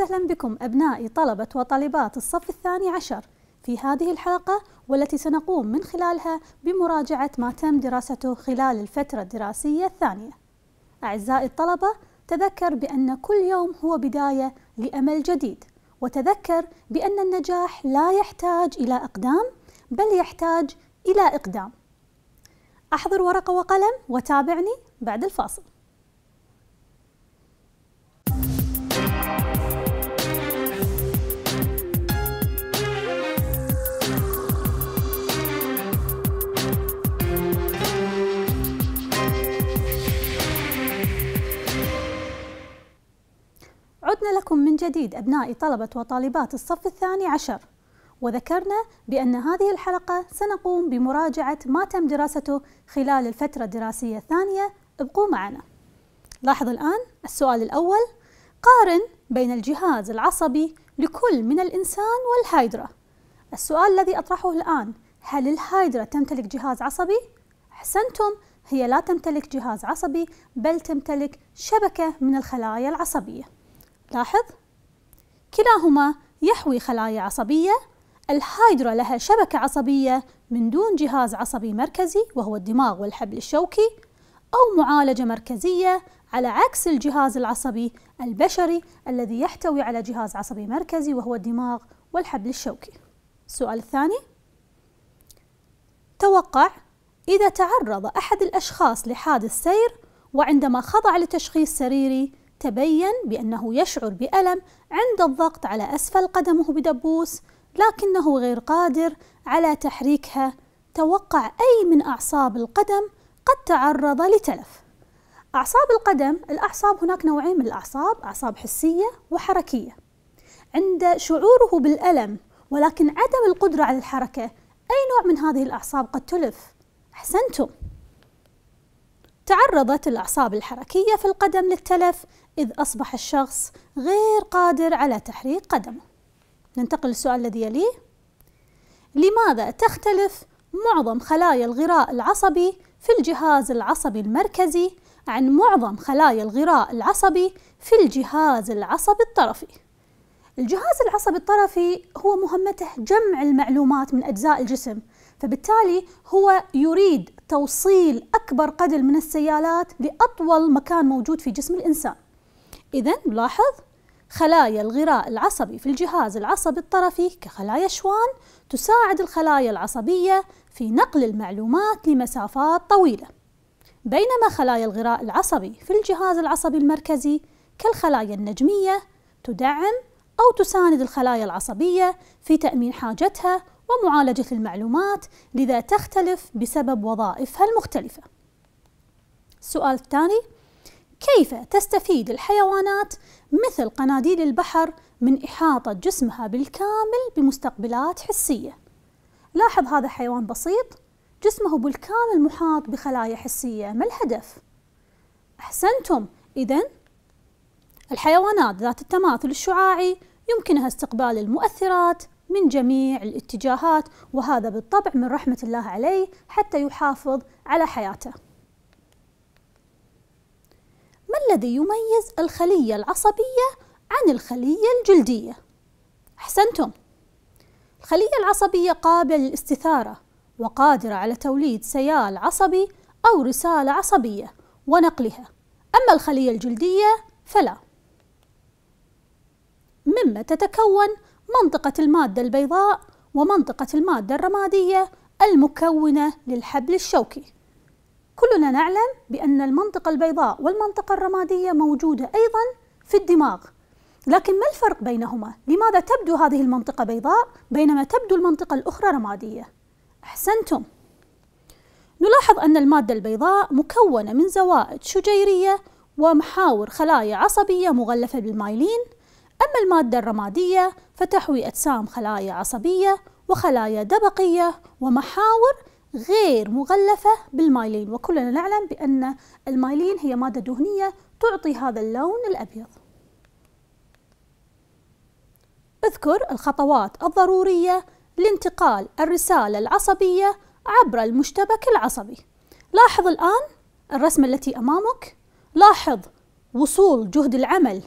وسهلا بكم أبنائي طلبة وطالبات الصف الثاني عشر في هذه الحلقة والتي سنقوم من خلالها بمراجعة ما تم دراسته خلال الفترة الدراسية الثانية. أعزائي الطلبة، تذكر بأن كل يوم هو بداية لأمل جديد، وتذكر بأن النجاح لا يحتاج إلى أقدام، بل يحتاج إلى إقدام. أحضر ورقة وقلم وتابعني بعد الفاصل. عدنا لكم من جديد أبناء طلبة وطالبات الصف الثاني عشر وذكرنا بأن هذه الحلقة سنقوم بمراجعة ما تم دراسته خلال الفترة الدراسية الثانية ابقوا معنا لاحظ الآن السؤال الأول قارن بين الجهاز العصبي لكل من الإنسان والهايدرا السؤال الذي أطرحه الآن هل الهايدرا تمتلك جهاز عصبي؟ أحسنتم هي لا تمتلك جهاز عصبي بل تمتلك شبكة من الخلايا العصبية لاحظ كلاهما يحوي خلايا عصبية الهايدرا لها شبكة عصبية من دون جهاز عصبي مركزي وهو الدماغ والحبل الشوكي أو معالجة مركزية على عكس الجهاز العصبي البشري الذي يحتوي على جهاز عصبي مركزي وهو الدماغ والحبل الشوكي السؤال الثاني توقع إذا تعرض أحد الأشخاص لحادث سير وعندما خضع لتشخيص سريري تبين بأنه يشعر بألم عند الضغط على أسفل قدمه بدبوس لكنه غير قادر على تحريكها توقع أي من أعصاب القدم قد تعرض لتلف أعصاب القدم الأعصاب هناك نوعين من الأعصاب أعصاب حسية وحركية عند شعوره بالألم ولكن عدم القدرة على الحركة أي نوع من هذه الأعصاب قد تلف؟ أحسنتم تعرضت الأعصاب الحركية في القدم للتلف إذ أصبح الشخص غير قادر على تحريك قدمه ننتقل للسؤال الذي يليه لماذا تختلف معظم خلايا الغراء العصبي في الجهاز العصبي المركزي عن معظم خلايا الغراء العصبي في الجهاز العصبي الطرفي الجهاز العصبي الطرفي هو مهمته جمع المعلومات من أجزاء الجسم فبالتالي هو يريد توصيل أكبر قدر من السيالات لأطول مكان موجود في جسم الإنسان إذا نلاحظ خلايا الغراء العصبي في الجهاز العصبي الطرفي كخلايا شوان تساعد الخلايا العصبية في نقل المعلومات لمسافات طويلة بينما خلايا الغراء العصبي في الجهاز العصبي المركزي كالخلايا النجمية تدعم أو تساند الخلايا العصبية في تأمين حاجتها ومعالجة المعلومات لذا تختلف بسبب وظائفها المختلفة السؤال الثاني كيف تستفيد الحيوانات مثل قناديل البحر من إحاطة جسمها بالكامل بمستقبلات حسية لاحظ هذا حيوان بسيط جسمه بالكامل محاط بخلايا حسية ما الهدف؟ أحسنتم إذا الحيوانات ذات التماثل الشعاعي يمكنها استقبال المؤثرات من جميع الاتجاهات وهذا بالطبع من رحمة الله عليه حتى يحافظ على حياته ما الذي يميز الخلية العصبية عن الخلية الجلدية؟ أحسنتم الخلية العصبية قابلة للاستثارة وقادرة على توليد سيال عصبي أو رسالة عصبية ونقلها أما الخلية الجلدية فلا مما تتكون منطقة المادة البيضاء ومنطقة المادة الرمادية المكونة للحبل الشوكي كلنا نعلم بأن المنطقة البيضاء والمنطقة الرمادية موجودة أيضا في الدماغ لكن ما الفرق بينهما؟ لماذا تبدو هذه المنطقة بيضاء بينما تبدو المنطقة الأخرى رمادية؟ أحسنتم نلاحظ أن المادة البيضاء مكونة من زوائد شجيرية ومحاور خلايا عصبية مغلفة بالمايلين أما المادة الرمادية فتحوي أجسام خلايا عصبية وخلايا دبقية ومحاور غير مغلفة بالمايلين وكلنا نعلم بأن المايلين هي مادة دهنية تعطي هذا اللون الأبيض اذكر الخطوات الضرورية لانتقال الرسالة العصبية عبر المشتبك العصبي لاحظ الآن الرسمة التي أمامك لاحظ وصول جهد العمل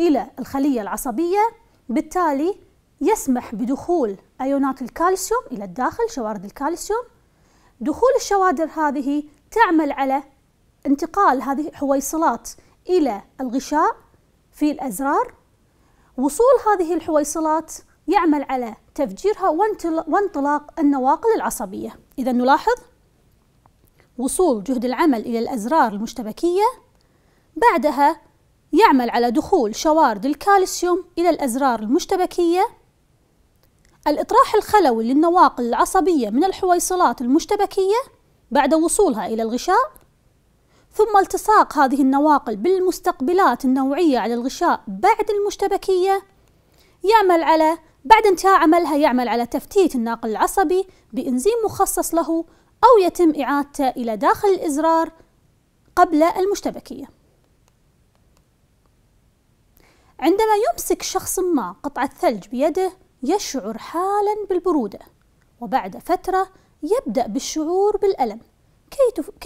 إلى الخلية العصبية بالتالي يسمح بدخول أيونات الكالسيوم إلى الداخل شوارد الكالسيوم دخول الشوادر هذه تعمل على انتقال هذه الحويصلات إلى الغشاء في الأزرار وصول هذه الحويصلات يعمل على تفجيرها وانطلاق النواقل العصبية إذا نلاحظ وصول جهد العمل إلى الأزرار المشتبكية بعدها يعمل على دخول شوارد الكالسيوم إلى الأزرار المشتبكية الإطراح الخلوي للنواقل العصبية من الحويصلات المشتبكية بعد وصولها إلى الغشاء ثم التصاق هذه النواقل بالمستقبلات النوعية على الغشاء بعد المشتبكية يعمل على بعد انتهاء عملها يعمل على تفتيت الناقل العصبي بإنزيم مخصص له أو يتم إعادته إلى داخل الإزرار قبل المشتبكية عندما يمسك شخص ما قطعة ثلج بيده يشعر حالا بالبرودة وبعد فترة يبدأ بالشعور بالألم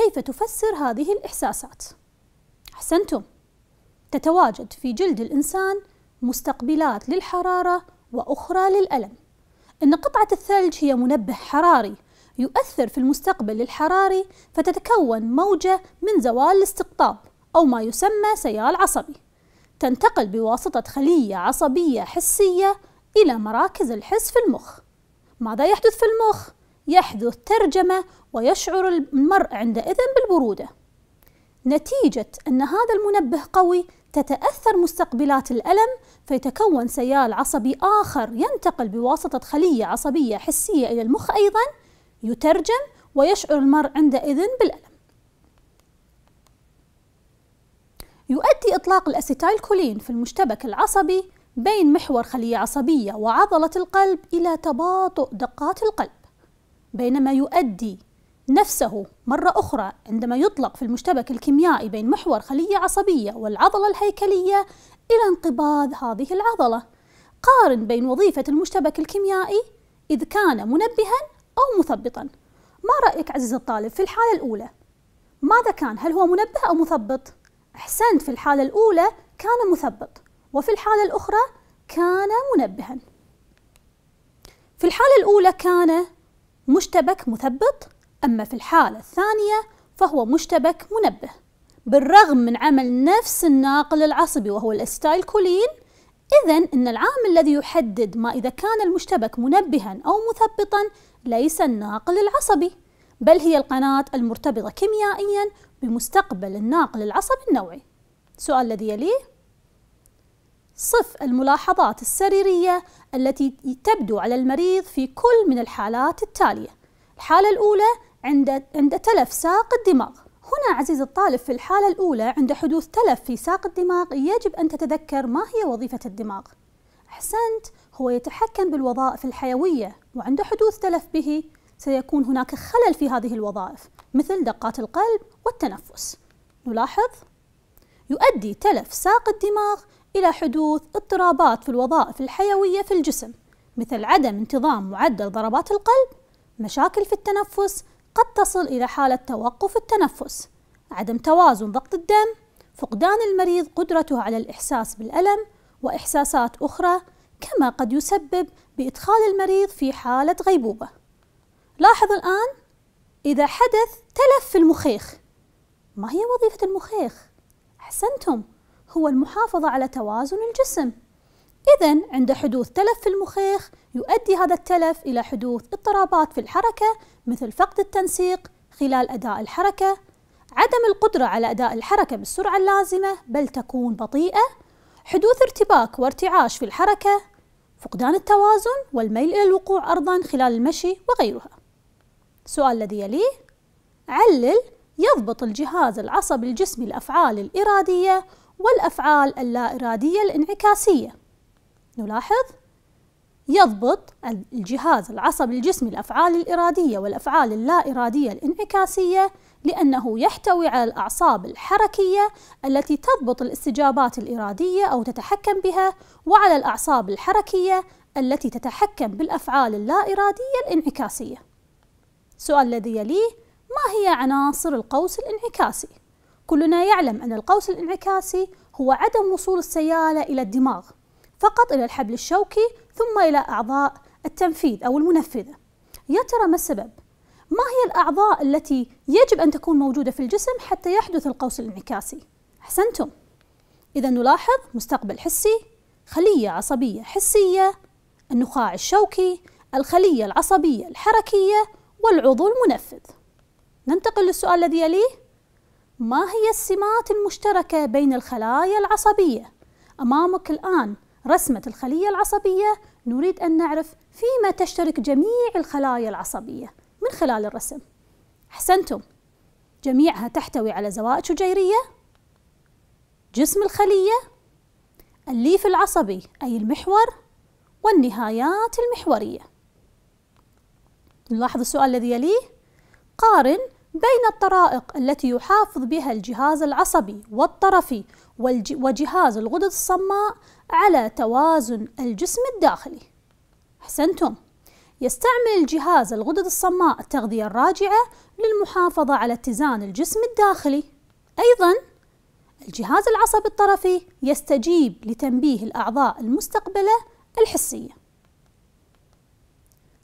كيف تفسر هذه الإحساسات؟ أحسنتم تتواجد في جلد الإنسان مستقبلات للحرارة وأخرى للألم إن قطعة الثلج هي منبه حراري يؤثر في المستقبل الحراري فتتكون موجة من زوال الاستقطاب أو ما يسمى سيال عصبي تنتقل بواسطة خلية عصبية حسية إلى مراكز الحس في المخ ماذا يحدث في المخ؟ يحدث ترجمة ويشعر المرء عندئذ بالبرودة نتيجة أن هذا المنبه قوي تتأثر مستقبلات الألم فيتكون سيال عصبي آخر ينتقل بواسطة خلية عصبية حسية إلى المخ أيضا يترجم ويشعر المرء عندئذ بالألم يؤدي إطلاق كولين في المشتبك العصبي بين محور خلية عصبية وعضلة القلب إلى تباطؤ دقات القلب بينما يؤدي نفسه مرة أخرى عندما يطلق في المشتبك الكيميائي بين محور خلية عصبية والعضلة الهيكلية إلى انقباض هذه العضلة قارن بين وظيفة المشتبك الكيميائي إذ كان منبها أو مثبطا ما رأيك عزيزي الطالب في الحالة الأولى؟ ماذا كان؟ هل هو منبه أو مثبط؟ أحسنت في الحالة الأولى كان مثبط وفي الحالة الأخرى كان منبها في الحالة الأولى كان مشتبك مثبط أما في الحالة الثانية فهو مشتبك منبه بالرغم من عمل نفس الناقل العصبي وهو الاستايل كولين إذا أن العامل الذي يحدد ما إذا كان المشتبك منبها أو مثبطا ليس الناقل العصبي بل هي القناة المرتبطة كيميائيا بمستقبل الناقل العصبي النوعي السؤال الذي يليه صف الملاحظات السريرية التي تبدو على المريض في كل من الحالات التالية الحالة الأولى عند, عند تلف ساق الدماغ هنا عزيز الطالب في الحالة الأولى عند حدوث تلف في ساق الدماغ يجب أن تتذكر ما هي وظيفة الدماغ أحسنت هو يتحكم بالوظائف الحيوية وعند حدوث تلف به سيكون هناك خلل في هذه الوظائف مثل دقات القلب والتنفس نلاحظ يؤدي تلف ساق الدماغ إلى حدوث اضطرابات في الوظائف الحيوية في الجسم مثل عدم انتظام معدل ضربات القلب مشاكل في التنفس قد تصل إلى حالة توقف التنفس عدم توازن ضغط الدم فقدان المريض قدرته على الإحساس بالألم وإحساسات أخرى كما قد يسبب بإدخال المريض في حالة غيبوبة لاحظ الآن إذا حدث تلف في المخيخ ما هي وظيفة المخيخ؟ أحسنتم هو المحافظة على توازن الجسم إذا عند حدوث تلف في المخيخ يؤدي هذا التلف إلى حدوث اضطرابات في الحركة مثل فقد التنسيق خلال أداء الحركة عدم القدرة على أداء الحركة بالسرعة اللازمة بل تكون بطيئة حدوث ارتباك وارتعاش في الحركة فقدان التوازن والميل إلى الوقوع أرضا خلال المشي وغيرها السؤال الذي يليه علل يضبط الجهاز العصبي الجسمي الأفعال الإرادية والأفعال اللا إرادية الانعكاسية نلاحظ يضبط الجهاز العصبي الجسمي الأفعال الإرادية والأفعال اللا إرادية الانعكاسية لأنه يحتوي على الأعصاب الحركية التي تضبط الاستجابات الإرادية أو تتحكم بها وعلى الأعصاب الحركية التي تتحكم بالأفعال اللا إرادية الانعكاسية. السؤال الذي يليه ما هي عناصر القوس الانعكاسي؟ كلنا يعلم أن القوس الانعكاسي هو عدم وصول السيالة إلى الدماغ فقط إلى الحبل الشوكي ثم إلى أعضاء التنفيذ أو المنفذة يا ترى ما السبب؟ ما هي الأعضاء التي يجب أن تكون موجودة في الجسم حتى يحدث القوس الانعكاسي؟ أحسنتم إذا نلاحظ مستقبل حسي خلية عصبية حسية النخاع الشوكي الخلية العصبية الحركية والعضو المنفذ ننتقل للسؤال الذي يليه ما هي السمات المشتركة بين الخلايا العصبية؟ أمامك الآن رسمة الخلية العصبية نريد أن نعرف فيما تشترك جميع الخلايا العصبية من خلال الرسم أحسنتم جميعها تحتوي على زوائد شجيرية جسم الخلية الليف العصبي أي المحور والنهايات المحورية نلاحظ السؤال الذي يليه قارن بين الطرائق التي يحافظ بها الجهاز العصبي والطرفي وجهاز الغدد الصماء على توازن الجسم الداخلي أحسنتم يستعمل الجهاز الغدد الصماء التغذية الراجعة للمحافظة على اتزان الجسم الداخلي أيضاً الجهاز العصبي الطرفي يستجيب لتنبيه الأعضاء المستقبلة الحسية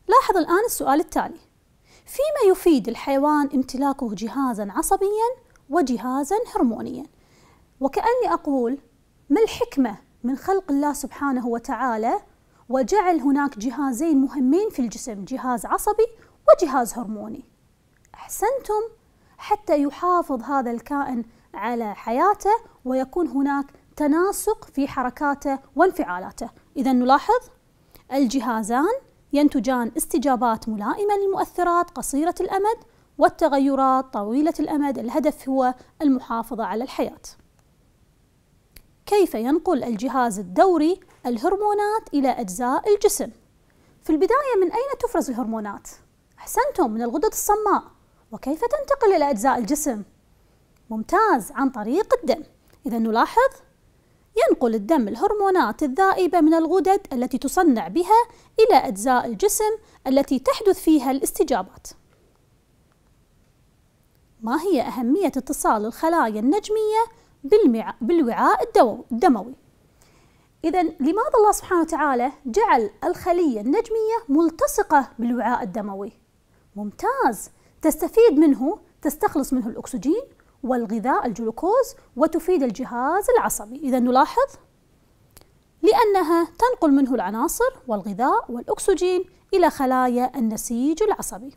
لاحظ الآن السؤال التالي فيما يفيد الحيوان امتلاكه جهازا عصبيا وجهازا هرمونيا وكأني أقول ما الحكمة من خلق الله سبحانه وتعالى وجعل هناك جهازين مهمين في الجسم جهاز عصبي وجهاز هرموني أحسنتم حتى يحافظ هذا الكائن على حياته ويكون هناك تناسق في حركاته وانفعالاته إذا نلاحظ الجهازان ينتجان استجابات ملائمة للمؤثرات قصيرة الأمد والتغيرات طويلة الأمد الهدف هو المحافظة على الحياة كيف ينقل الجهاز الدوري الهرمونات إلى أجزاء الجسم؟ في البداية من أين تفرز الهرمونات؟ أحسنتم من الغدد الصماء وكيف تنتقل إلى أجزاء الجسم؟ ممتاز عن طريق الدم إذا نلاحظ ينقل الدم الهرمونات الذائبة من الغدد التي تصنع بها إلى أجزاء الجسم التي تحدث فيها الاستجابات. ما هي أهمية اتصال الخلايا النجمية بالوعاء الدموي؟ إذا لماذا الله سبحانه وتعالى جعل الخلية النجمية ملتصقة بالوعاء الدموي؟ ممتاز، تستفيد منه تستخلص منه الأكسجين والغذاء الجلوكوز وتفيد الجهاز العصبي، إذا نلاحظ لأنها تنقل منه العناصر والغذاء والأكسجين إلى خلايا النسيج العصبي.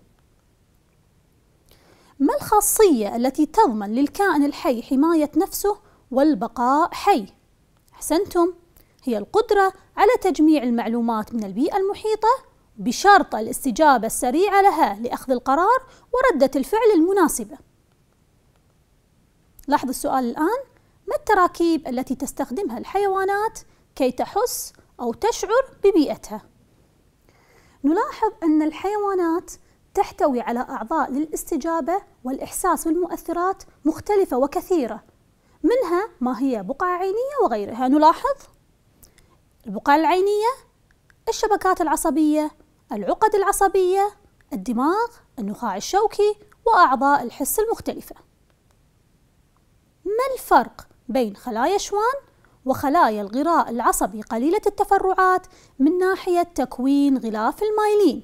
ما الخاصية التي تضمن للكائن الحي حماية نفسه والبقاء حي؟ أحسنتم، هي القدرة على تجميع المعلومات من البيئة المحيطة بشرط الاستجابة السريعة لها لأخذ القرار وردة الفعل المناسبة. لاحظ السؤال الآن، ما التراكيب التي تستخدمها الحيوانات كي تحس أو تشعر ببيئتها نلاحظ أن الحيوانات تحتوي على أعضاء للاستجابة والإحساس والمؤثرات مختلفة وكثيرة منها ما هي بقع عينية وغيرها نلاحظ البقع العينية الشبكات العصبية العقد العصبية الدماغ النخاع الشوكي وأعضاء الحس المختلفة ما الفرق بين خلايا شوان وخلايا الغراء العصبي قليلة التفرعات من ناحية تكوين غلاف المايلين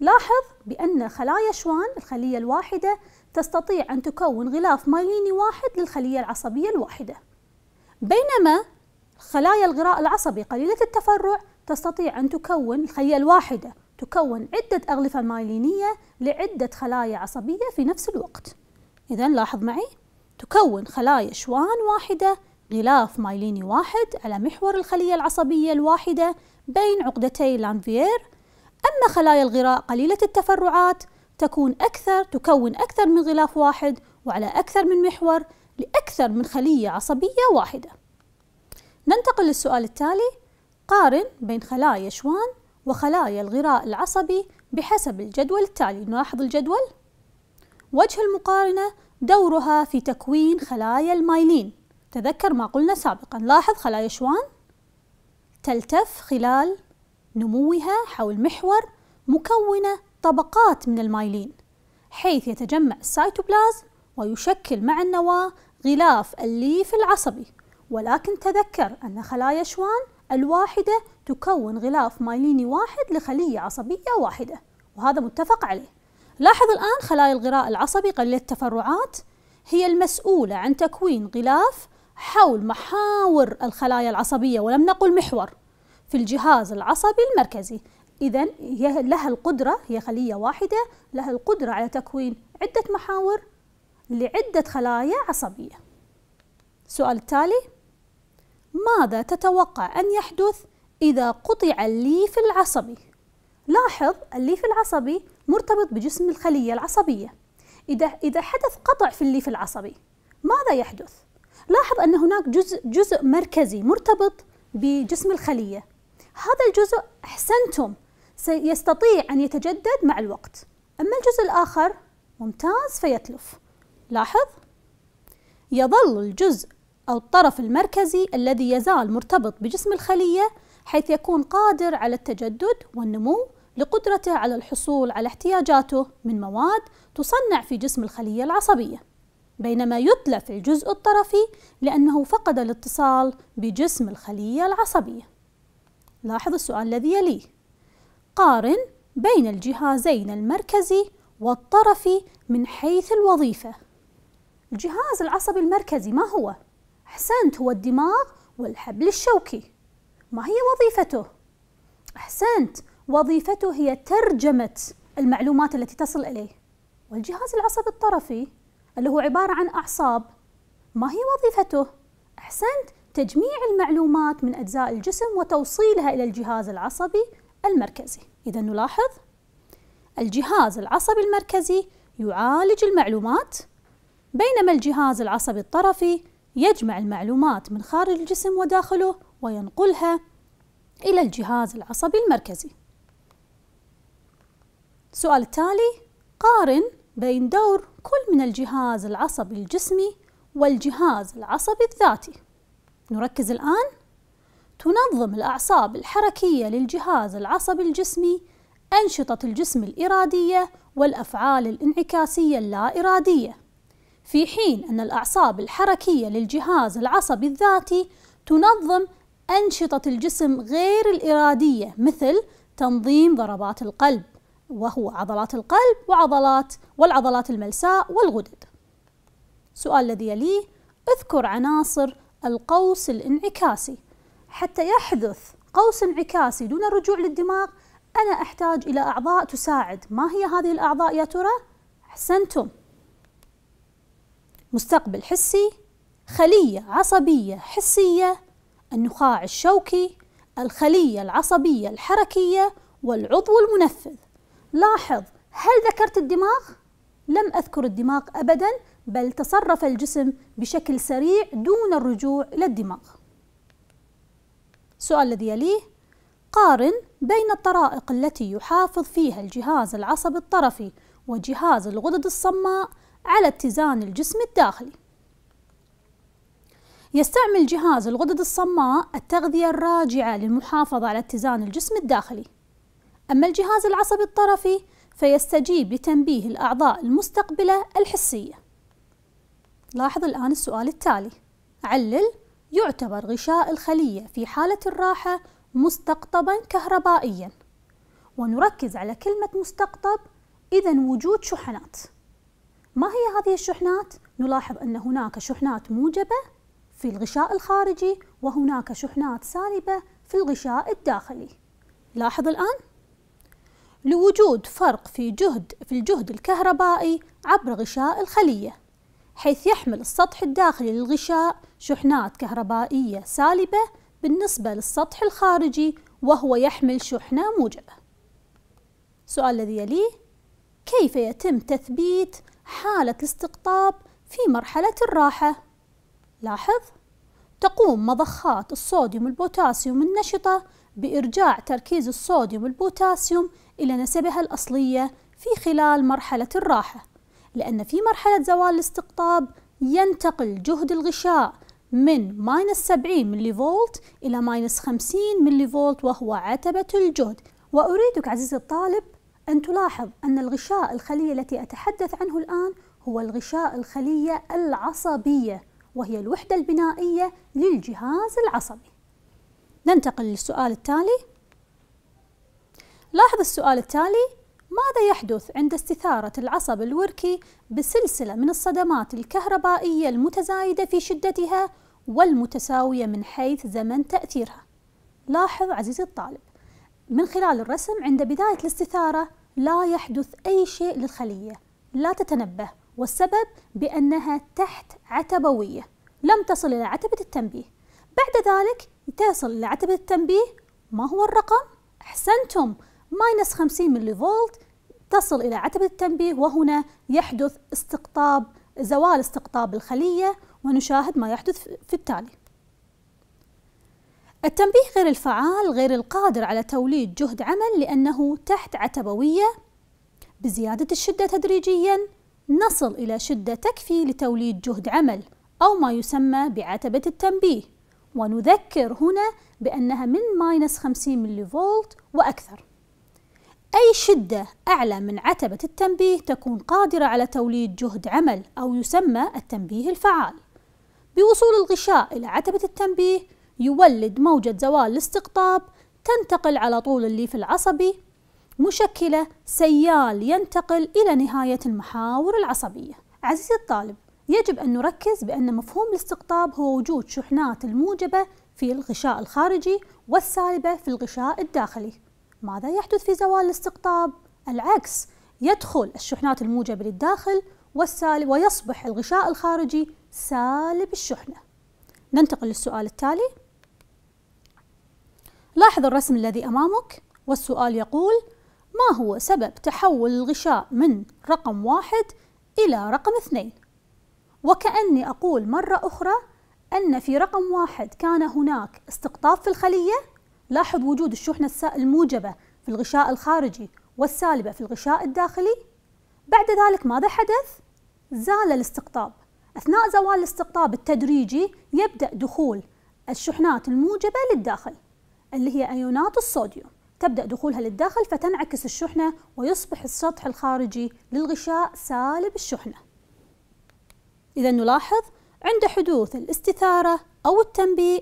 لاحظ بأن خلايا شوان الخلية الواحدة تستطيع أن تكون غلاف مايليني واحد للخلية العصبية الواحدة بينما خلايا الغراء العصبي قليلة التفرع تستطيع أن تكون الخلية الواحدة تكون عدة أغلفة مايلينية لعدة خلايا عصبية في نفس الوقت إذا لاحظ معي تكون خلايا شوان واحدة غلاف مايليني واحد على محور الخلية العصبية الواحدة بين عقدتي لانفير أما خلايا الغراء قليلة التفرعات تكون أكثر تكون أكثر من غلاف واحد وعلى أكثر من محور لأكثر من خلية عصبية واحدة ننتقل للسؤال التالي قارن بين خلايا شوان وخلايا الغراء العصبي بحسب الجدول التالي نلاحظ الجدول وجه المقارنة دورها في تكوين خلايا المايلين تذكر ما قلنا سابقا لاحظ خلايا شوان تلتف خلال نموها حول محور مكونة طبقات من المايلين حيث يتجمع السيتوبلازم ويشكل مع النواة غلاف الليف العصبي ولكن تذكر أن خلايا شوان الواحدة تكون غلاف مايليني واحد لخلية عصبية واحدة وهذا متفق عليه لاحظ الآن خلايا الغراء العصبي قليلة التفرعات هي المسؤولة عن تكوين غلاف حول محاور الخلايا العصبية ولم نقل محور في الجهاز العصبي المركزي إذا هي لها القدرة هي خلية واحدة لها القدرة على تكوين عدة محاور لعدة خلايا عصبية السؤال التالي ماذا تتوقع أن يحدث إذا قطع الليف العصبي؟ لاحظ الليف العصبي مرتبط بجسم الخلية العصبية إذا, إذا حدث قطع في الليف العصبي ماذا يحدث؟ لاحظ أن هناك جزء, جزء مركزي مرتبط بجسم الخلية هذا الجزء أحسنتم سيستطيع أن يتجدد مع الوقت أما الجزء الآخر ممتاز فيتلف لاحظ يظل الجزء أو الطرف المركزي الذي يزال مرتبط بجسم الخلية حيث يكون قادر على التجدد والنمو لقدرته على الحصول على احتياجاته من مواد تصنع في جسم الخلية العصبية بينما يتلف الجزء الطرفي لأنه فقد الاتصال بجسم الخلية العصبية لاحظ السؤال الذي يليه قارن بين الجهازين المركزي والطرفي من حيث الوظيفة الجهاز العصبي المركزي ما هو؟ أحسنت هو الدماغ والحبل الشوكي ما هي وظيفته؟ أحسنت وظيفته هي ترجمة المعلومات التي تصل إليه والجهاز العصبي الطرفي اللي هو عبارة عن أعصاب ما هي وظيفته؟ أحسنت تجميع المعلومات من أجزاء الجسم وتوصيلها إلى الجهاز العصبي المركزي إذا نلاحظ الجهاز العصبي المركزي يعالج المعلومات بينما الجهاز العصبي الطرفي يجمع المعلومات من خارج الجسم وداخله وينقلها إلى الجهاز العصبي المركزي سؤال التالي قارن بين دور الكل من الجهاز العصبي الجسمي والجهاز العصبي الذاتي نركز الآن تنظم الأعصاب الحركية للجهاز العصبي الجسمي أنشطة الجسم الإرادية والأفعال الانعكاسية اللا إرادية في حين أن الأعصاب الحركية للجهاز العصبي الذاتي تنظم أنشطة الجسم غير الإرادية مثل تنظيم ضربات القلب وهو عضلات القلب وعضلات والعضلات الملساء والغدد السؤال الذي يليه اذكر عناصر القوس الانعكاسي حتى يحدث قوس انعكاسي دون الرجوع للدماغ أنا أحتاج إلى أعضاء تساعد ما هي هذه الأعضاء يا ترى؟ أحسنتم مستقبل حسي خلية عصبية حسية النخاع الشوكي الخلية العصبية الحركية والعضو المنفذ لاحظ هل ذكرت الدماغ؟ لم أذكر الدماغ أبدا بل تصرف الجسم بشكل سريع دون الرجوع إلى الدماغ السؤال الذي يليه قارن بين الطرائق التي يحافظ فيها الجهاز العصبي الطرفي وجهاز الغدد الصماء على اتزان الجسم الداخلي يستعمل جهاز الغدد الصماء التغذية الراجعة للمحافظة على اتزان الجسم الداخلي أما الجهاز العصبي الطرفي فيستجيب لتنبيه الأعضاء المستقبلة الحسية لاحظ الآن السؤال التالي علل يعتبر غشاء الخلية في حالة الراحة مستقطبا كهربائيا ونركز على كلمة مستقطب إذا وجود شحنات ما هي هذه الشحنات؟ نلاحظ أن هناك شحنات موجبة في الغشاء الخارجي وهناك شحنات سالبة في الغشاء الداخلي لاحظ الآن لوجود فرق في جهد في الجهد الكهربائي عبر غشاء الخلية حيث يحمل السطح الداخلي للغشاء شحنات كهربائية سالبة بالنسبة للسطح الخارجي وهو يحمل شحنة موجبة السؤال الذي يليه كيف يتم تثبيت حالة الاستقطاب في مرحلة الراحة؟ لاحظ تقوم مضخات الصوديوم والبوتاسيوم النشطة بإرجاع تركيز الصوديوم والبوتاسيوم إلى نسبها الأصلية في خلال مرحلة الراحة لأن في مرحلة زوال الاستقطاب ينتقل جهد الغشاء من ماينس 70 ملي فولت إلى ماينس 50 ملي فولت وهو عتبة الجهد وأريدك عزيزي الطالب أن تلاحظ أن الغشاء الخلية التي أتحدث عنه الآن هو الغشاء الخلية العصبية وهي الوحدة البنائية للجهاز العصبي ننتقل للسؤال التالي لاحظ السؤال التالي ماذا يحدث عند استثارة العصب الوركي بسلسلة من الصدمات الكهربائية المتزايدة في شدتها والمتساوية من حيث زمن تأثيرها لاحظ عزيزي الطالب من خلال الرسم عند بداية الاستثارة لا يحدث أي شيء للخلية لا تتنبه والسبب بأنها تحت عتبوية لم تصل إلى عتبة التنبيه بعد ذلك تصل لعتبة التنبيه ما هو الرقم؟ أحسنتم ماينس 50 ملي فولت تصل إلى عتبة التنبيه وهنا يحدث استقطاب زوال استقطاب الخلية ونشاهد ما يحدث في التالي التنبيه غير الفعال غير القادر على توليد جهد عمل لأنه تحت عتبوية بزيادة الشدة تدريجيا نصل إلى شدة تكفي لتوليد جهد عمل أو ما يسمى بعتبة التنبيه ونذكر هنا بأنها من ماينس 50 ملي فولت وأكثر أي شدة أعلى من عتبة التنبيه تكون قادرة على توليد جهد عمل أو يسمى التنبيه الفعال بوصول الغشاء إلى عتبة التنبيه يولد موجة زوال الاستقطاب تنتقل على طول الليف العصبي مشكلة سيال ينتقل إلى نهاية المحاور العصبية عزيزي الطالب يجب أن نركز بأن مفهوم الاستقطاب هو وجود شحنات الموجبة في الغشاء الخارجي والسالبة في الغشاء الداخلي ماذا يحدث في زوال الاستقطاب؟ العكس يدخل الشحنات الموجبة للداخل والسالب ويصبح الغشاء الخارجي سالب الشحنة ننتقل للسؤال التالي لاحظ الرسم الذي أمامك والسؤال يقول ما هو سبب تحول الغشاء من رقم واحد إلى رقم اثنين وكأني أقول مرة أخرى أن في رقم واحد كان هناك استقطاب في الخلية لاحظ وجود الشحنة الموجبة في الغشاء الخارجي والسالبة في الغشاء الداخلي بعد ذلك ماذا حدث؟ زال الاستقطاب أثناء زوال الاستقطاب التدريجي يبدأ دخول الشحنات الموجبة للداخل اللي هي أيونات الصوديوم تبدأ دخولها للداخل فتنعكس الشحنة ويصبح السطح الخارجي للغشاء سالب الشحنة إذا نلاحظ عند حدوث الاستثارة أو التنبيه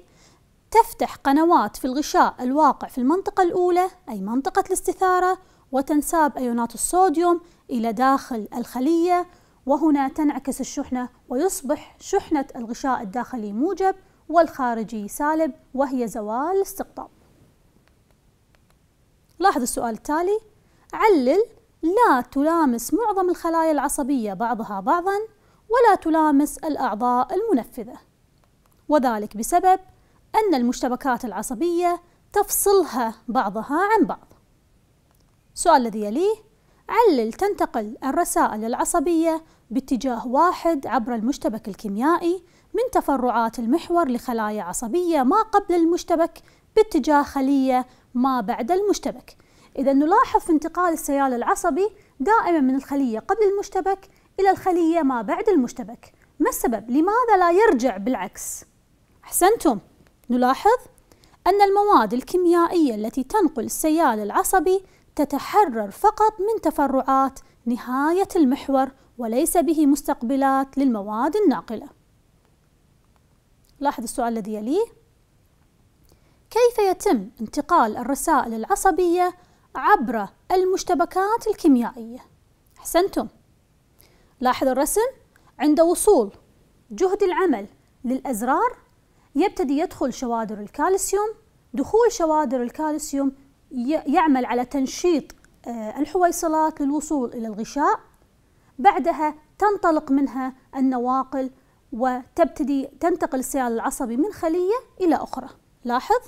تفتح قنوات في الغشاء الواقع في المنطقة الأولى أي منطقة الاستثارة وتنساب أيونات الصوديوم إلى داخل الخلية وهنا تنعكس الشحنة ويصبح شحنة الغشاء الداخلي موجب والخارجي سالب وهي زوال الاستقطاب لاحظ السؤال التالي علل لا تلامس معظم الخلايا العصبية بعضها بعضا ولا تلامس الأعضاء المنفذة وذلك بسبب أن المشتبكات العصبية تفصلها بعضها عن بعض السؤال الذي يليه علل تنتقل الرسائل العصبية باتجاه واحد عبر المشتبك الكيميائي من تفرعات المحور لخلايا عصبية ما قبل المشتبك باتجاه خلية ما بعد المشتبك إذا نلاحظ في انتقال السيال العصبي دائما من الخلية قبل المشتبك إلى الخلية ما بعد المشتبك ما السبب؟ لماذا لا يرجع بالعكس؟ أحسنتم نلاحظ أن المواد الكيميائية التي تنقل السيال العصبي تتحرر فقط من تفرعات نهاية المحور وليس به مستقبلات للمواد الناقلة لاحظ السؤال الذي يليه كيف يتم انتقال الرسائل العصبية عبر المشتبكات الكيميائية؟ أحسنتم لاحظ الرسم عند وصول جهد العمل للأزرار يبتدي يدخل شوادر الكالسيوم دخول شوادر الكالسيوم يعمل على تنشيط آه، الحويصلات للوصول إلى الغشاء بعدها تنطلق منها النواقل وتبتدي تنتقل السيال العصبي من خلية إلى أخرى لاحظ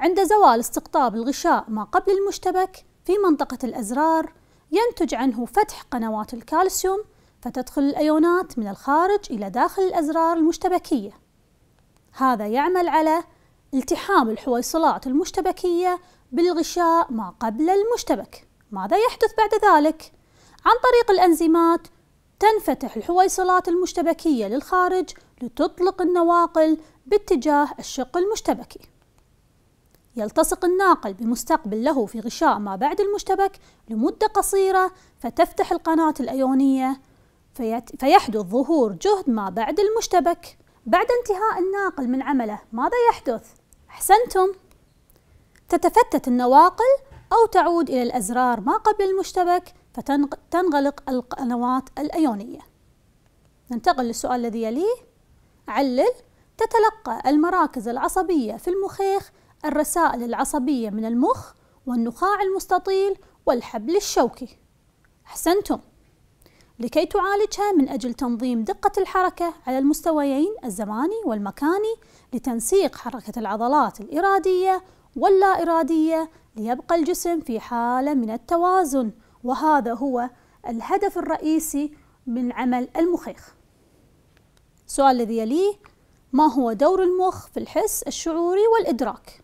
عند زوال استقطاب الغشاء ما قبل المشتبك في منطقة الأزرار ينتج عنه فتح قنوات الكالسيوم فتدخل الأيونات من الخارج إلى داخل الأزرار المشتبكية هذا يعمل على التحام الحويصلات المشتبكية بالغشاء ما قبل المشتبك ماذا يحدث بعد ذلك؟ عن طريق الأنزيمات تنفتح الحويصلات المشتبكية للخارج لتطلق النواقل باتجاه الشق المشتبكي يلتصق الناقل بمستقبل له في غشاء ما بعد المشتبك لمدة قصيرة فتفتح القناة الأيونية فيحدث ظهور جهد ما بعد المشتبك بعد انتهاء الناقل من عمله ماذا يحدث؟ أحسنتم تتفتت النواقل أو تعود إلى الأزرار ما قبل المشتبك فتنغلق القنوات الأيونية ننتقل للسؤال الذي يليه علل تتلقى المراكز العصبية في المخيخ الرسائل العصبية من المخ والنخاع المستطيل والحبل الشوكي أحسنتم لكي تعالجها من أجل تنظيم دقة الحركة على المستويين الزماني والمكاني لتنسيق حركة العضلات الإرادية واللا إرادية ليبقى الجسم في حالة من التوازن وهذا هو الهدف الرئيسي من عمل المخيخ السؤال الذي يليه ما هو دور المخ في الحس الشعوري والإدراك؟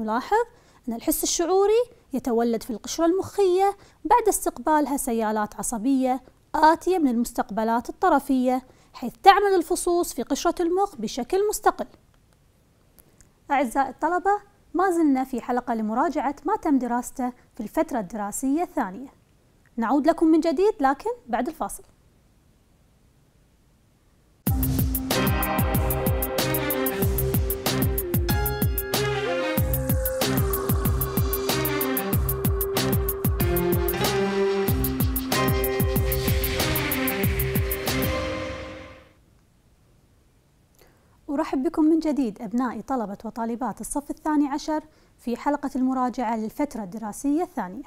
نلاحظ أن الحس الشعوري يتولد في القشرة المخية بعد استقبالها سيالات عصبية آتية من المستقبلات الطرفية حيث تعمل الفصوص في قشرة المخ بشكل مستقل أعزائي الطلبة ما زلنا في حلقة لمراجعة ما تم دراسته في الفترة الدراسية الثانية نعود لكم من جديد لكن بعد الفاصل أرحب بكم من جديد أبنائي طلبة وطالبات الصف الثاني عشر في حلقة المراجعة للفترة الدراسية الثانية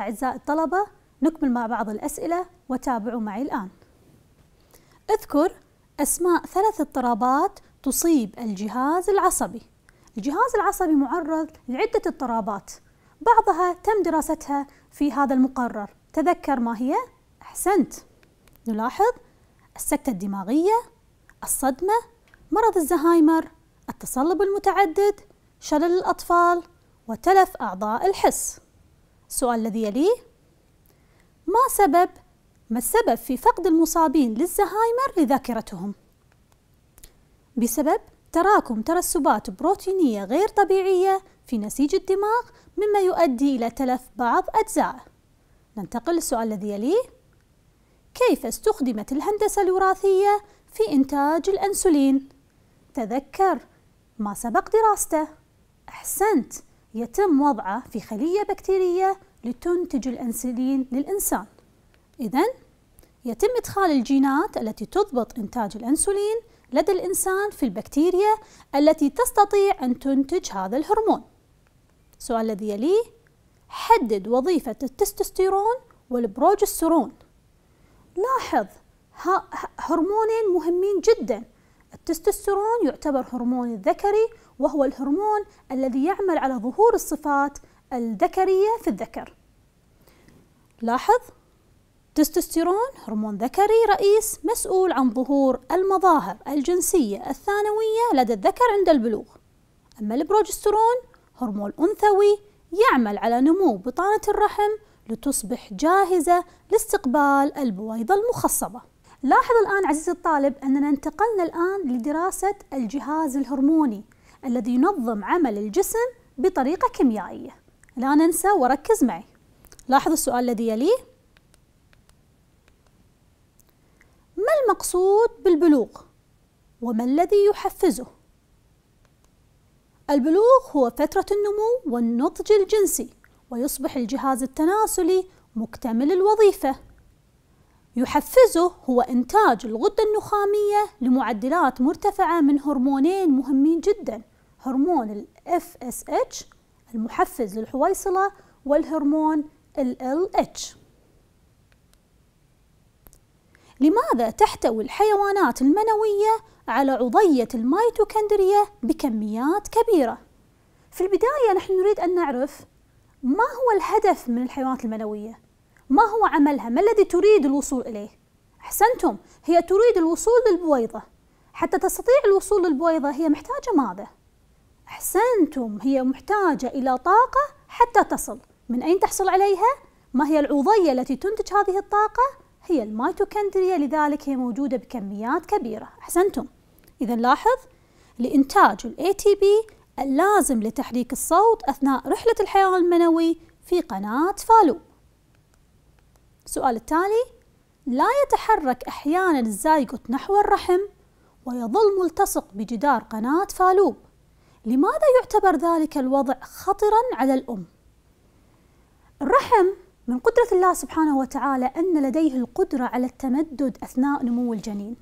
أعزائي الطلبة نكمل مع بعض الأسئلة وتابعوا معي الآن اذكر أسماء ثلاث اضطرابات تصيب الجهاز العصبي الجهاز العصبي معرض لعدة اضطرابات بعضها تم دراستها في هذا المقرر تذكر ما هي؟ أحسنت نلاحظ السكتة الدماغية الصدمة مرض الزهايمر التصلب المتعدد شلل الأطفال وتلف أعضاء الحس السؤال الذي يليه ما سبب ما السبب في فقد المصابين للزهايمر لذاكرتهم بسبب تراكم ترسبات بروتينية غير طبيعية في نسيج الدماغ مما يؤدي إلى تلف بعض أجزاء ننتقل للسؤال الذي يليه كيف استخدمت الهندسة الوراثية في إنتاج الأنسولين؟ تذكر ما سبق دراسته أحسنت يتم وضعه في خلية بكتيرية لتنتج الأنسولين للإنسان إذا يتم إدخال الجينات التي تضبط إنتاج الأنسولين لدى الإنسان في البكتيريا التي تستطيع أن تنتج هذا الهرمون السؤال الذي يليه حدد وظيفة التستوستيرون والبروجسترون لاحظ هرمونين مهمين جدا التستوستيرون يعتبر هرمون الذكري وهو الهرمون الذي يعمل على ظهور الصفات الذكرية في الذكر لاحظ التستوستيرون هرمون ذكري رئيس مسؤول عن ظهور المظاهر الجنسية الثانوية لدى الذكر عند البلوغ أما البروجسترون هرمون أنثوي يعمل على نمو بطانة الرحم لتصبح جاهزة لاستقبال البويضة المخصبة لاحظ الآن عزيزي الطالب أننا انتقلنا الآن لدراسة الجهاز الهرموني الذي ينظم عمل الجسم بطريقة كيميائية لا ننسى وركز معي لاحظ السؤال الذي يليه ما المقصود بالبلوغ وما الذي يحفزه البلوغ هو فترة النمو والنضج الجنسي ويصبح الجهاز التناسلي مكتمل الوظيفة يحفزه هو إنتاج الغدة النخامية لمعدلات مرتفعة من هرمونين مهمين جدا هرمون الـ FSH المحفز للحويصلة والهرمون الـ LH لماذا تحتوي الحيوانات المنوية على عضية الميتوكندرية بكميات كبيرة؟ في البداية نحن نريد أن نعرف ما هو الهدف من الحيوانات المنوية؟ ما هو عملها ما الذي تريد الوصول إليه أحسنتم هي تريد الوصول للبويضة حتى تستطيع الوصول للبويضة هي محتاجة ماذا أحسنتم هي محتاجة إلى طاقة حتى تصل من أين تحصل عليها؟ ما هي العضية التي تنتج هذه الطاقة؟ هي الميتوكندريا لذلك هي موجودة بكميات كبيرة أحسنتم إذا لاحظ لإنتاج الـ ATP اللازم لتحريك الصوت أثناء رحلة الحيوان المنوي في قناة فالو السؤال التالي لا يتحرك أحيانا الزايقوت نحو الرحم ويظل ملتصق بجدار قناة فالوب لماذا يعتبر ذلك الوضع خطرا على الأم؟ الرحم من قدرة الله سبحانه وتعالى أن لديه القدرة على التمدد أثناء نمو الجنين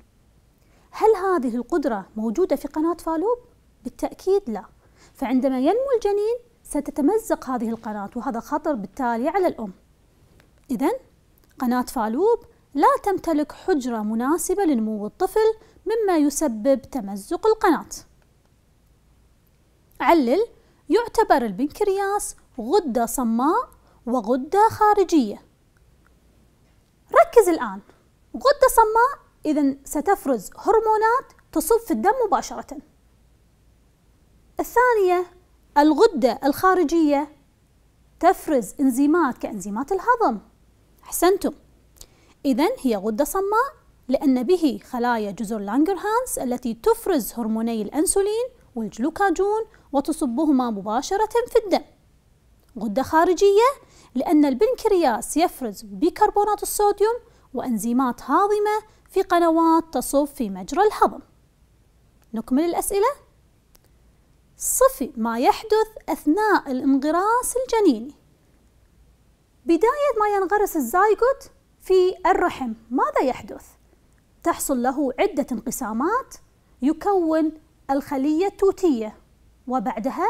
هل هذه القدرة موجودة في قناة فالوب؟ بالتأكيد لا فعندما ينمو الجنين ستتمزق هذه القناة وهذا خطر بالتالي على الأم إذا قناة فالوب لا تمتلك حجرة مناسبة لنمو الطفل مما يسبب تمزق القناة علل يعتبر البنكرياس غدة صماء وغدة خارجية ركز الآن غدة صماء إذا ستفرز هرمونات تصب في الدم مباشرة الثانية الغدة الخارجية تفرز إنزيمات كإنزيمات الهضم أحسنتم إذا هي غدة صماء لأن به خلايا جزر لانجرهانس التي تفرز هرموني الأنسولين والجلوكاجون وتصبهما مباشرة في الدم غدة خارجية لأن البنكرياس يفرز بيكربونات الصوديوم وأنزيمات هاضمة في قنوات تصب في مجرى الهضم نكمل الأسئلة صفي ما يحدث أثناء الانغراس الجنيني بداية ما ينغرس الزايغوت في الرحم ماذا يحدث؟ تحصل له عدة انقسامات يكون الخلية التوتية وبعدها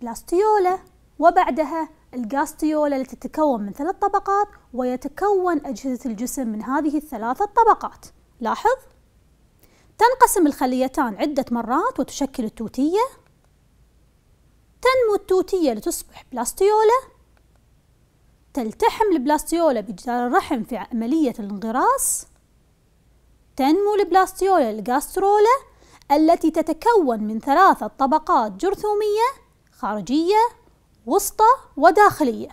بلاستيولا وبعدها الجاستيولا التي تتكون من ثلاث طبقات ويتكون أجهزة الجسم من هذه الثلاثة الطبقات لاحظ تنقسم الخليتان عدة مرات وتشكل التوتية تنمو التوتية لتصبح بلاستيولا تلتحم البلاستيولا بجدار الرحم في عملية الانغراس تنمو البلاستيولا الجاسترولا التي تتكون من ثلاثة طبقات جرثومية خارجية وسطى وداخلية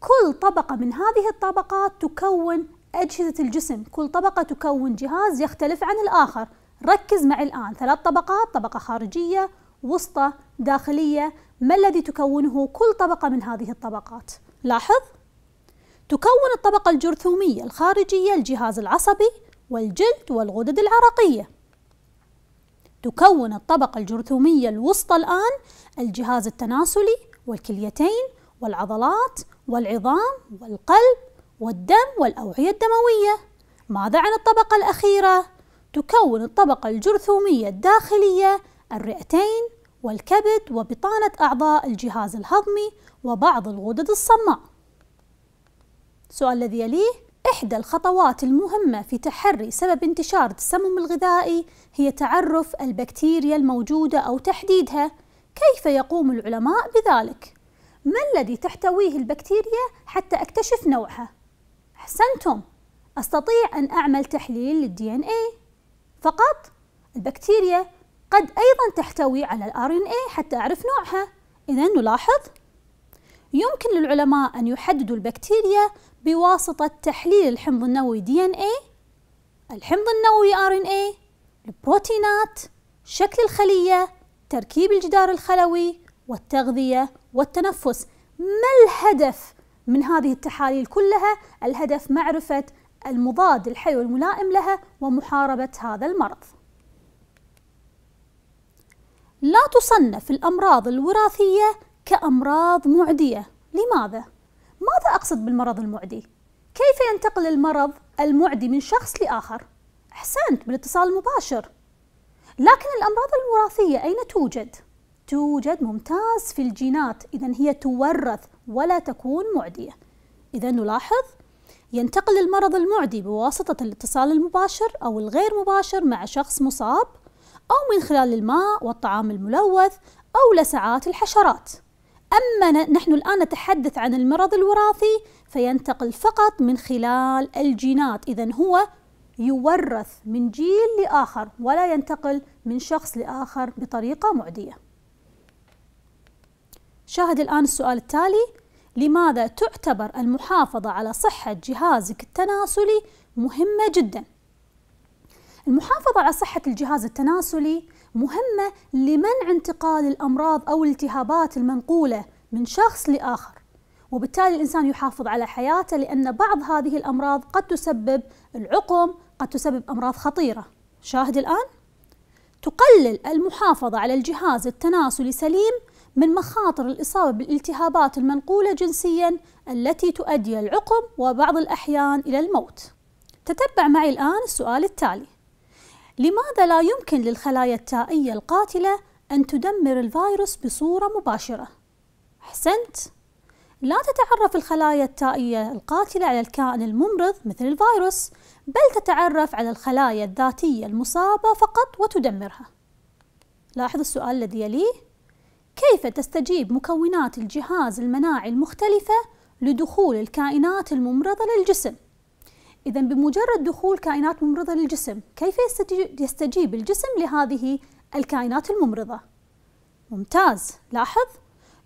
كل طبقة من هذه الطبقات تكون أجهزة الجسم كل طبقة تكون جهاز يختلف عن الآخر ركز معي الآن ثلاث طبقات طبقة خارجية وسطى داخلية ما الذي تكونه كل طبقة من هذه الطبقات لاحظ تكون الطبقة الجرثومية الخارجية الجهاز العصبي والجلد والغدد العرقية تكون الطبقة الجرثومية الوسطى الآن الجهاز التناسلي والكليتين والعضلات والعظام والقلب والدم والأوعية الدموية ماذا عن الطبقة الأخيرة؟ تكون الطبقة الجرثومية الداخلية الرئتين والكبد وبطانة أعضاء الجهاز الهضمي وبعض الغدد الصماء السؤال الذي يليه إحدى الخطوات المهمة في تحري سبب انتشار التسمم الغذائي هي تعرف البكتيريا الموجودة أو تحديدها كيف يقوم العلماء بذلك؟ ما الذي تحتويه البكتيريا حتى أكتشف نوعها؟ أحسنتم أستطيع أن أعمل تحليل للـ DNA إيه. فقط البكتيريا قد أيضا تحتوي على الـ RNA حتى أعرف نوعها إذا نلاحظ يمكن للعلماء أن يحددوا البكتيريا بواسطة تحليل الحمض النووي DNA الحمض النووي RNA البروتينات شكل الخلية تركيب الجدار الخلوي والتغذية والتنفس ما الهدف من هذه التحاليل كلها الهدف معرفة المضاد الحيوي الملائم لها ومحاربة هذا المرض لا تصنف الأمراض الوراثية كأمراض معدية لماذا؟ ماذا أقصد بالمرض المعدي؟ كيف ينتقل المرض المعدي من شخص لآخر؟ أحسنت بالاتصال المباشر لكن الأمراض الوراثية أين توجد؟ توجد ممتاز في الجينات إذا هي تورث ولا تكون معدية إذا نلاحظ ينتقل المرض المعدي بواسطة الاتصال المباشر أو الغير مباشر مع شخص مصاب أو من خلال الماء والطعام الملوث أو لسعات الحشرات أما نحن الآن نتحدث عن المرض الوراثي فينتقل فقط من خلال الجينات إذا هو يورث من جيل لآخر ولا ينتقل من شخص لآخر بطريقة معدية شاهد الآن السؤال التالي لماذا تعتبر المحافظة على صحة جهازك التناسلي مهمة جداً؟ المحافظة على صحة الجهاز التناسلي مهمة لمنع انتقال الأمراض أو الالتهابات المنقولة من شخص لآخر وبالتالي الإنسان يحافظ على حياته لأن بعض هذه الأمراض قد تسبب العقم قد تسبب أمراض خطيرة شاهد الآن؟ تقلل المحافظة على الجهاز التناسلي سليم من مخاطر الإصابة بالالتهابات المنقولة جنسيا التي تؤدي العقم وبعض الأحيان إلى الموت تتبع معي الآن السؤال التالي لماذا لا يمكن للخلايا التائية القاتلة أن تدمر الفيروس بصورة مباشرة؟ أحسنت لا تتعرف الخلايا التائية القاتلة على الكائن الممرض مثل الفيروس بل تتعرف على الخلايا الذاتية المصابة فقط وتدمرها لاحظ السؤال الذي يليه كيف تستجيب مكونات الجهاز المناعي المختلفة لدخول الكائنات الممرضة للجسم؟ إذا بمجرد دخول كائنات ممرضة للجسم كيف يستجيب الجسم لهذه الكائنات الممرضة؟ ممتاز لاحظ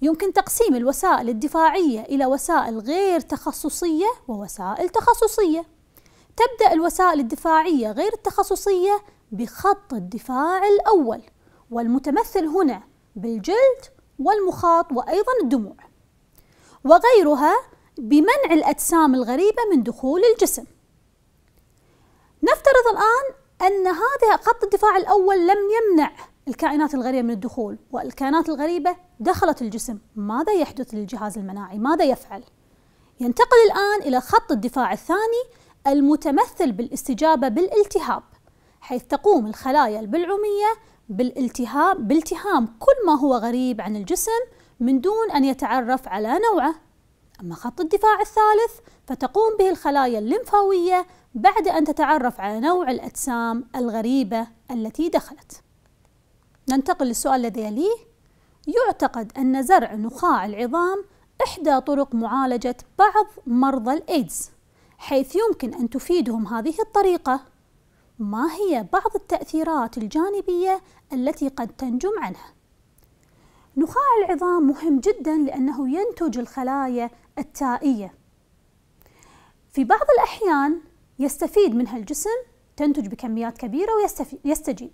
يمكن تقسيم الوسائل الدفاعية إلى وسائل غير تخصصية ووسائل تخصصية تبدأ الوسائل الدفاعية غير التخصصية بخط الدفاع الأول والمتمثل هنا بالجلد والمخاط وأيضا الدموع وغيرها بمنع الأجسام الغريبة من دخول الجسم نفترض الآن أن هذا خط الدفاع الأول لم يمنع الكائنات الغريبة من الدخول والكائنات الغريبة دخلت الجسم ماذا يحدث للجهاز المناعي ماذا يفعل ينتقل الآن إلى خط الدفاع الثاني المتمثل بالاستجابة بالالتهاب حيث تقوم الخلايا البلعومية بالالتهاب بالتهام كل ما هو غريب عن الجسم من دون أن يتعرف على نوعه أما خط الدفاع الثالث فتقوم به الخلايا الليمفاوية بعد أن تتعرف على نوع الأجسام الغريبة التي دخلت ننتقل للسؤال الذي يليه يعتقد أن زرع نخاع العظام إحدى طرق معالجة بعض مرضى الإيدز حيث يمكن أن تفيدهم هذه الطريقة ما هي بعض التأثيرات الجانبية التي قد تنجم عنها؟ نخاع العظام مهم جدا لأنه ينتج الخلايا التائية في بعض الأحيان يستفيد منها الجسم تنتج بكميات كبيرة ويستجيب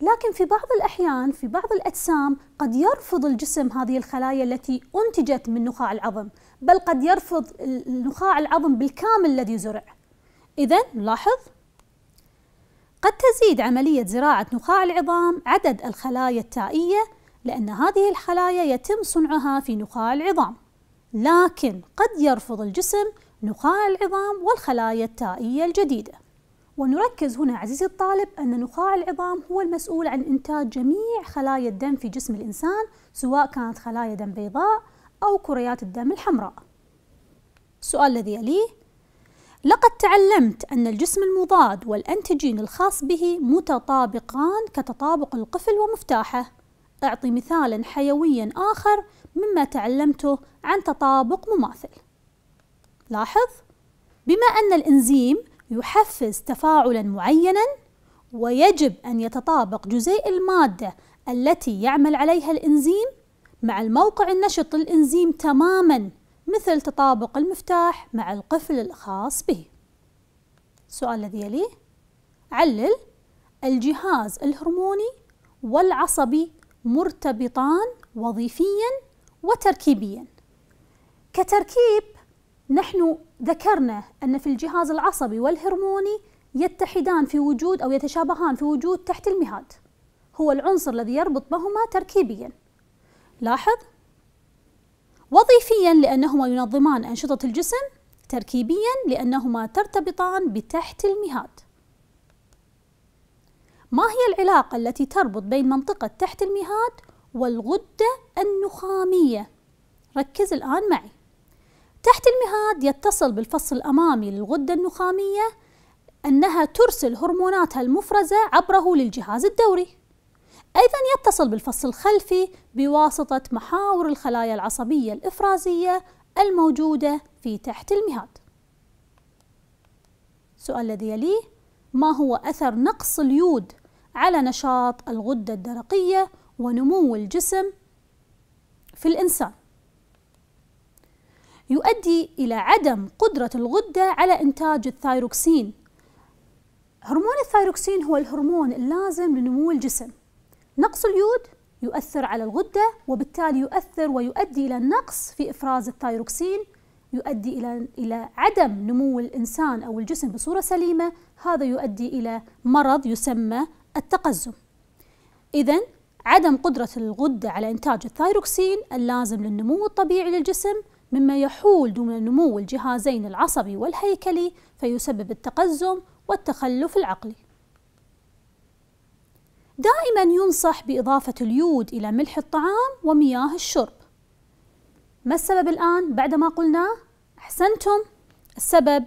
لكن في بعض الأحيان في بعض الأجسام قد يرفض الجسم هذه الخلايا التي أنتجت من نخاع العظم بل قد يرفض نخاع العظم بالكامل الذي زرع إذا نلاحظ قد تزيد عملية زراعة نخاع العظام عدد الخلايا التائية لأن هذه الخلايا يتم صنعها في نخاع العظام لكن قد يرفض الجسم نخاع العظام والخلايا التائية الجديدة ونركز هنا عزيزي الطالب أن نخاع العظام هو المسؤول عن إنتاج جميع خلايا الدم في جسم الإنسان سواء كانت خلايا دم بيضاء أو كريات الدم الحمراء السؤال الذي يليه لقد تعلمت أن الجسم المضاد والأنتجين الخاص به متطابقان كتطابق القفل ومفتاحه أعطي مثالا حيويا آخر مما تعلمته عن تطابق مماثل لاحظ بما أن الإنزيم يحفز تفاعلا معينا ويجب أن يتطابق جزيء المادة التي يعمل عليها الإنزيم مع الموقع النشط للإنزيم تماما مثل تطابق المفتاح مع القفل الخاص به السؤال الذي يليه علل الجهاز الهرموني والعصبي مرتبطان وظيفيا وتركيبيا كتركيب نحن ذكرنا أن في الجهاز العصبي والهرموني يتحدان في وجود أو يتشابهان في وجود تحت المهاد هو العنصر الذي يربط بهما تركيبيا لاحظ وظيفيا لأنهما ينظمان أنشطة الجسم تركيبيا لأنهما ترتبطان بتحت المهاد ما هي العلاقة التي تربط بين منطقة تحت المهاد والغدة النخامية؟ ركز الآن معي تحت المهاد يتصل بالفص الأمامي للغدة النخامية أنها ترسل هرموناتها المفرزة عبره للجهاز الدوري أيضا يتصل بالفص الخلفي بواسطة محاور الخلايا العصبية الإفرازية الموجودة في تحت المهاد السؤال الذي يليه ما هو أثر نقص اليود على نشاط الغدة الدرقية ونمو الجسم في الإنسان يؤدي إلى عدم قدرة الغدة على إنتاج الثايروكسين هرمون الثايروكسين هو الهرمون اللازم لنمو الجسم نقص اليود يؤثر على الغدة وبالتالي يؤثر ويؤدي إلى نقص في إفراز الثايروكسين يؤدي إلى إلى عدم نمو الإنسان أو الجسم بصورة سليمة هذا يؤدي إلى مرض يسمى التقزم إذا عدم قدرة الغدة على إنتاج الثايروكسين اللازم للنمو الطبيعي للجسم مما يحول دون نمو الجهازين العصبي والهيكلي فيسبب التقزم والتخلف العقلي دائما ينصح بإضافة اليود إلى ملح الطعام ومياه الشرب ما السبب الآن بعد ما قلناه؟ أحسنتم السبب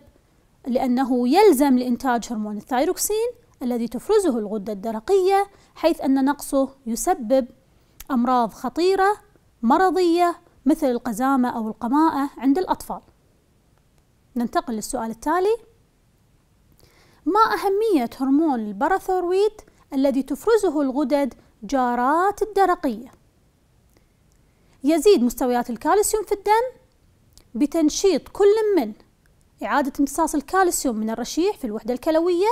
لأنه يلزم لإنتاج هرمون الثايروكسين الذي تفرزه الغدة الدرقية حيث أن نقصه يسبب أمراض خطيرة مرضية مثل القزامة أو القماءة عند الأطفال ننتقل للسؤال التالي ما أهمية هرمون الباراثورويد الذي تفرزه الغدد جارات الدرقية؟ يزيد مستويات الكالسيوم في الدم بتنشيط كل من إعادة امتصاص الكالسيوم من الرشيح في الوحدة الكلوية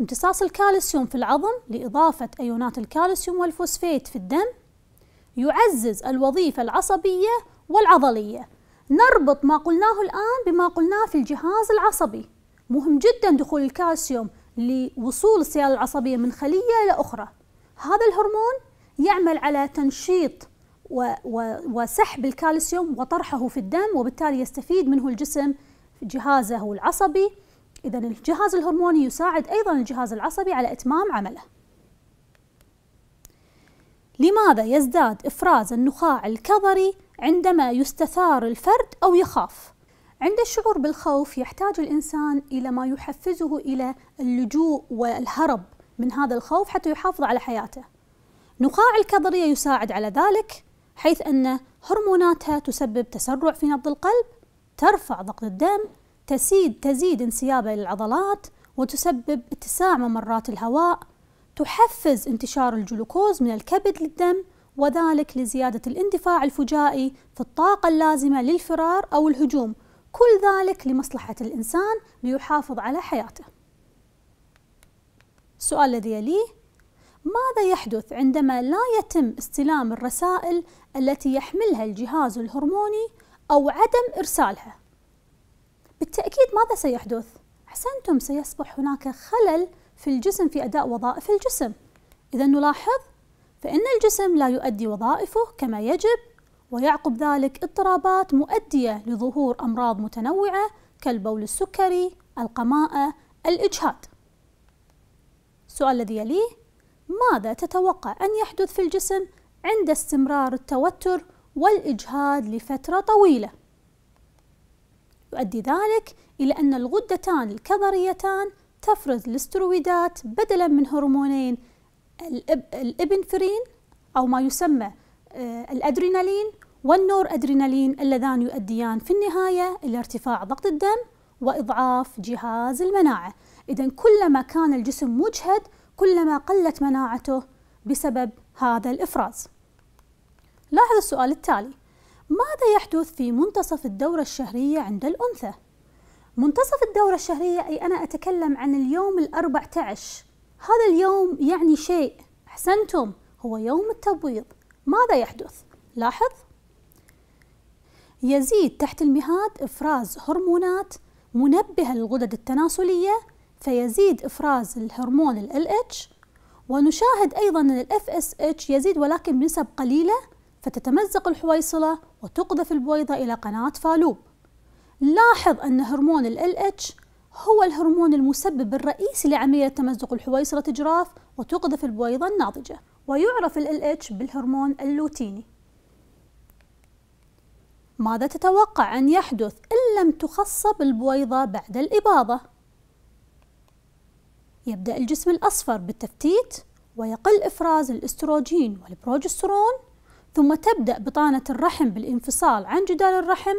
امتصاص الكالسيوم في العظم لإضافة أيونات الكالسيوم والفوسفيت في الدم يعزز الوظيفة العصبية والعضلية نربط ما قلناه الآن بما قلناه في الجهاز العصبي مهم جدا دخول الكالسيوم لوصول السيالة العصبية من خلية إلى أخرى هذا الهرمون يعمل على تنشيط و و وسحب الكالسيوم وطرحه في الدم وبالتالي يستفيد منه الجسم جهازه العصبي إذا الجهاز الهرموني يساعد أيضا الجهاز العصبي على إتمام عمله لماذا يزداد إفراز النخاع الكظري عندما يستثار الفرد أو يخاف؟ عند الشعور بالخوف يحتاج الإنسان إلى ما يحفزه إلى اللجوء والهرب من هذا الخوف حتى يحافظ على حياته. نخاع الكظرية يساعد على ذلك حيث أن هرموناتها تسبب تسرع في نبض القلب، ترفع ضغط الدم، تسيد تزيد انسيابه للعضلات، وتسبب اتساع ممرات الهواء، تحفز انتشار الجلوكوز من الكبد للدم وذلك لزيادة الاندفاع الفجائي في الطاقة اللازمة للفرار أو الهجوم كل ذلك لمصلحة الإنسان ليحافظ على حياته السؤال الذي يليه ماذا يحدث عندما لا يتم استلام الرسائل التي يحملها الجهاز الهرموني أو عدم إرسالها؟ بالتأكيد ماذا سيحدث؟ أحسنتم سيصبح هناك خلل في الجسم في أداء وظائف الجسم إذا نلاحظ فإن الجسم لا يؤدي وظائفه كما يجب ويعقب ذلك اضطرابات مؤدية لظهور أمراض متنوعة كالبول السكري، القماءة، الإجهاد. السؤال الذي يليه: ماذا تتوقع أن يحدث في الجسم عند استمرار التوتر والإجهاد لفترة طويلة؟ يؤدي ذلك إلى أن الغدتان الكظريتان تفرز الاسترويدات بدلا من هرمونين الابنفرين أو ما يسمى آه، الأدرينالين والنور أدرينالين اللذان يؤديان في النهاية إلى ارتفاع ضغط الدم وإضعاف جهاز المناعة إذا كلما كان الجسم مجهد كلما قلت مناعته بسبب هذا الإفراز لاحظ السؤال التالي ماذا يحدث في منتصف الدورة الشهرية عند الأنثى؟ منتصف الدورة الشهرية أي أنا أتكلم عن اليوم الأربعة عشر هذا اليوم يعني شيء أحسنتم هو يوم التبويض ماذا يحدث؟ لاحظ يزيد تحت المهاد إفراز هرمونات منبهة للغدد التناسلية فيزيد إفراز الهرمون ال LH ونشاهد أيضا أن ال FSH يزيد ولكن بنسب قليلة فتتمزق الحويصلة وتقذف البويضة إلى قناة فالوب لاحظ أن هرمون ال LH هو الهرمون المسبب الرئيسي لعملية تمزق الحويصلة تجراف وتقذف البويضة الناضجة ويعرف ال LH بالهرمون اللوتيني ماذا تتوقع أن يحدث إن لم تخصب البويضة بعد الإباضة؟ يبدأ الجسم الأصفر بالتفتيت ويقل إفراز الأستروجين والبروجسترون ثم تبدأ بطانة الرحم بالانفصال عن جدار الرحم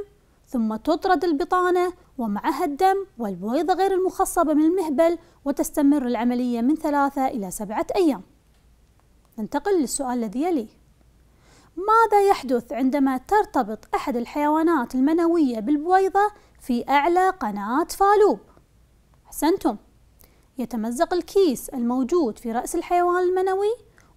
ثم تطرد البطانة ومعها الدم والبويضة غير المخصبة من المهبل وتستمر العملية من ثلاثة إلى سبعة أيام ننتقل للسؤال الذي يلي ماذا يحدث عندما ترتبط أحد الحيوانات المنوية بالبويضة في أعلى قناة فالوب؟ أحسنتم يتمزق الكيس الموجود في رأس الحيوان المنوي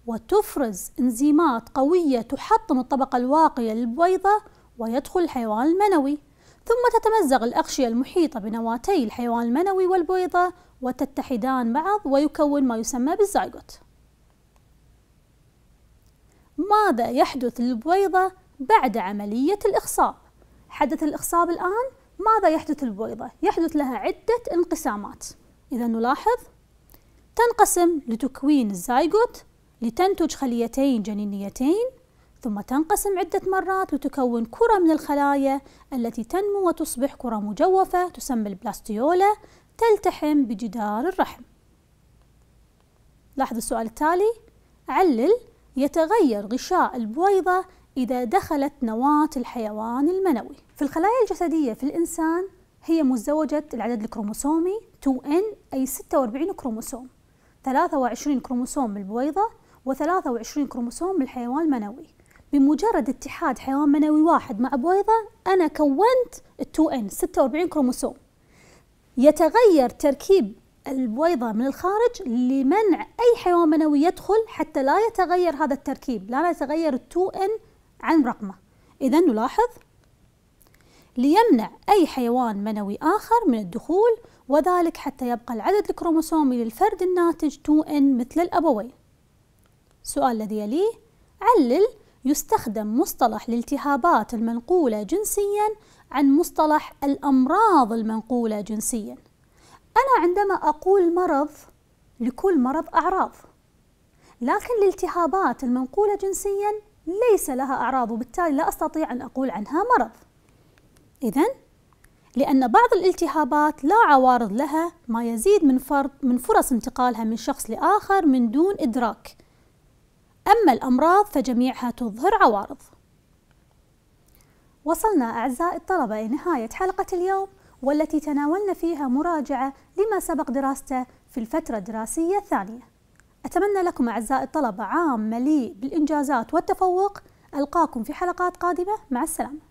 وتفرز انزيمات قوية تحطم الطبقة الواقية للبويضة ويدخل الحيوان المنوي ثم تتمزق الأغشية المحيطة بنواتي الحيوان المنوي والبويضة وتتحدان بعض ويكون ما يسمى بالزايغوت ماذا يحدث للبويضة بعد عملية الإخصاب؟ حدث الإخصاب الآن ماذا يحدث للبويضة؟ يحدث لها عدة انقسامات إذا نلاحظ تنقسم لتكوين الزايغوت لتنتج خليتين جنينيتين ثم تنقسم عدة مرات وتكون كرة من الخلايا التي تنمو وتصبح كرة مجوفة تسمى البلاستيولا تلتحم بجدار الرحم لاحظ السؤال التالي علل يتغير غشاء البويضة إذا دخلت نواة الحيوان المنوي في الخلايا الجسدية في الإنسان هي مزوجة العدد الكروموسومي 2N أي 46 كروموسوم 23 كروموسوم البويضه و و23 كروموسوم الحيوان المنوي بمجرد اتحاد حيوان منوي واحد مع بويضة أنا كونت 2N 46 كروموسوم يتغير تركيب البويضة من الخارج لمنع أي حيوان منوي يدخل حتى لا يتغير هذا التركيب لا يتغير 2N عن رقمه إذا نلاحظ ليمنع أي حيوان منوي آخر من الدخول وذلك حتى يبقى العدد الكروموسومي للفرد الناتج 2N مثل الأبوين سؤال الذي يليه علل يستخدم مصطلح الالتهابات المنقولة جنسيا عن مصطلح الأمراض المنقولة جنسيا أنا عندما أقول مرض لكل مرض أعراض لكن الالتهابات المنقولة جنسيا ليس لها أعراض وبالتالي لا أستطيع أن أقول عنها مرض إذا لأن بعض الالتهابات لا عوارض لها ما يزيد من, من فرص انتقالها من شخص لآخر من دون إدراك أما الأمراض فجميعها تظهر عوارض وصلنا أعزائي الطلبة إلى نهاية حلقة اليوم والتي تناولنا فيها مراجعة لما سبق دراسته في الفترة الدراسية الثانية أتمنى لكم أعزائي الطلبة عام مليء بالإنجازات والتفوق ألقاكم في حلقات قادمة مع السلامة